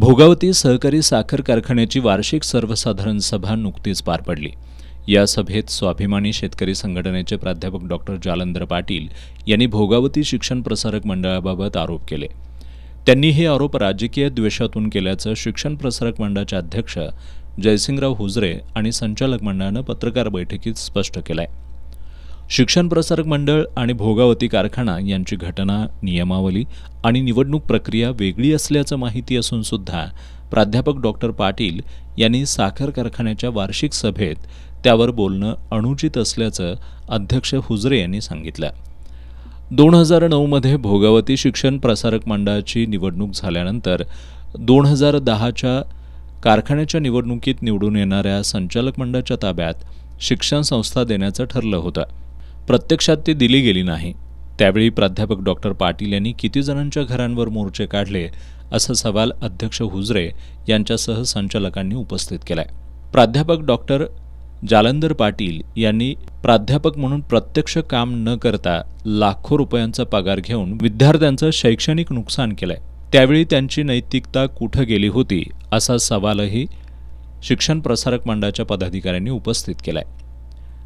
भोगावती सहकारी साखर कारखान्याची वार्षिक सर्वसाधारण सभा नुकतीच पार पडली या सभेत स्वाभिमानी शेतकरी संघटनेचे प्राध्यापक डॉक्टर जालंधर पाटील यांनी भोगावती शिक्षण प्रसारक मंडळाबाबत आरोप केले त्यांनी हे आरोप राजकीय द्वेषातून केल्याचं शिक्षण प्रसारक मंडळाचे अध्यक्ष जयसिंगराव हुजरे आणि संचालक मंडळानं पत्रकार बैठकीत स्पष्ट केलं आहे शिक्षण प्रसारक मंडळ आणि भोगावती कारखाना यांची घटना नियमावली आणि निवडणूक प्रक्रिया वेगळी असल्याचं माहिती असून सुद्धा प्राध्यापक डॉक्टर पाटील यांनी साखर कारखान्याच्या वार्षिक सभेत त्यावर बोलणं अनुचित असल्याचं अध्यक्ष हुजरे यांनी सांगितलं दोन हजार नऊमध्ये भोगावती शिक्षण प्रसारक मंडळाची निवडणूक झाल्यानंतर दोन हजार दहाच्या कारखान्याच्या निवडणुकीत निवडून येणाऱ्या संचालक मंडळाच्या ताब्यात शिक्षण संस्था देण्याचं ठरलं होतं प्रत्यक्षात ती दिली गेली नाही त्यावेळी प्राध्यापक डॉक्टर पाटील यांनी किती जणांच्या घरांवर मोर्चे काढले असा सवाल अध्यक्ष हुजरे यांच्यासह संचालकांनी उपस्थित केलाय प्राध्यापक डॉक्टर जालंदर पाटील यांनी प्राध्यापक म्हणून प्रत्यक्ष काम न करता लाखो रुपयांचा पगार घेऊन विद्यार्थ्यांचं शैक्षणिक नुकसान केलंय त्यावेळी त्यांची नैतिकता कुठं गेली होती असा सवालही शिक्षण प्रसारक मंडळाच्या पदाधिकाऱ्यांनी उपस्थित केलाय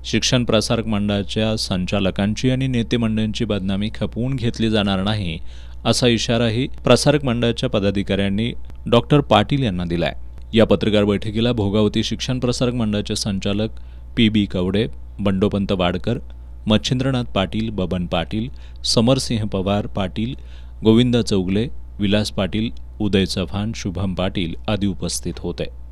शिक्षण प्रसारक मंडळाच्या संचालकांची आणि नेते मंडळांची बदनामी खपवून घेतली जाणार नाही असा इशाराही प्रसारक मंडळाच्या पदाधिकाऱ्यांनी डॉक्टर पाटील यांना दिलाय या पत्रकार बैठकीला भोगावती शिक्षण प्रसारक मंडळाचे संचालक पी बी कवडे बंडोपंत वाडकर मच्छिंद्रनाथ पाटील बबन पाटील समरसिंह पवार पाटील गोविंदा चौगले विलास पाटील उदय चव्हाण शुभम पाटील आदी उपस्थित होते